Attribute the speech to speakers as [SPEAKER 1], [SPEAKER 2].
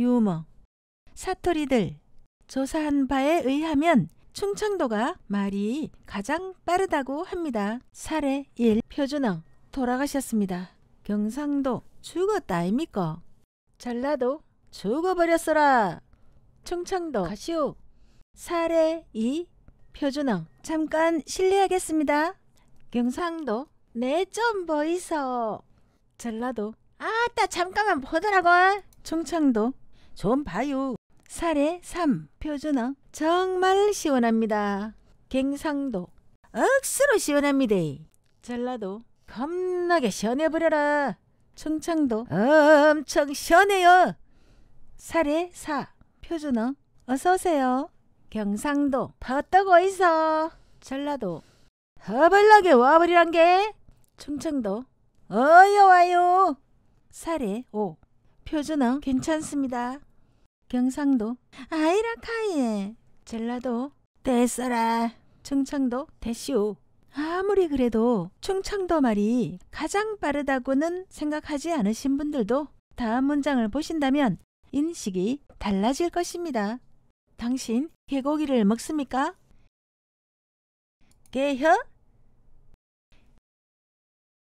[SPEAKER 1] 유머, 사토리들 조사한 바에 의하면 충청도가 말이 가장 빠르다고 합니다. 사례 1. 표준어 돌아가셨습니다. 경상도 죽었다 아닙니까? 전라도 죽어버렸어라. 충청도 가시오. 사례 2. 표준어 잠깐 실례하겠습니다. 경상도 내좀 네, 보이소. 전라도 아따 잠깐만 보더라고. 충청도 좀 봐요. 사례 3. 표준어. 정말 시원합니다. 갱상도. 억수로 시원합니다. 전라도. 겁나게 시원해버려라. 충청도. 엄청 시원해요. 사례 4. 표준어. 어서오세요. 경상도. 퍼뜨고 있어. 전라도. 허벌나게 와버리란 게. 충청도. 어여 와요. 사례 5. 표준어 괜찮습니다. 경상도 아이라카이에 젤라도 대서라 충청도 대시오 아무리 그래도 충청도 말이 가장 빠르다고는 생각하지 않으신 분들도 다음 문장을 보신다면 인식이 달라질 것입니다. 당신 개고기를 먹습니까? 개혀?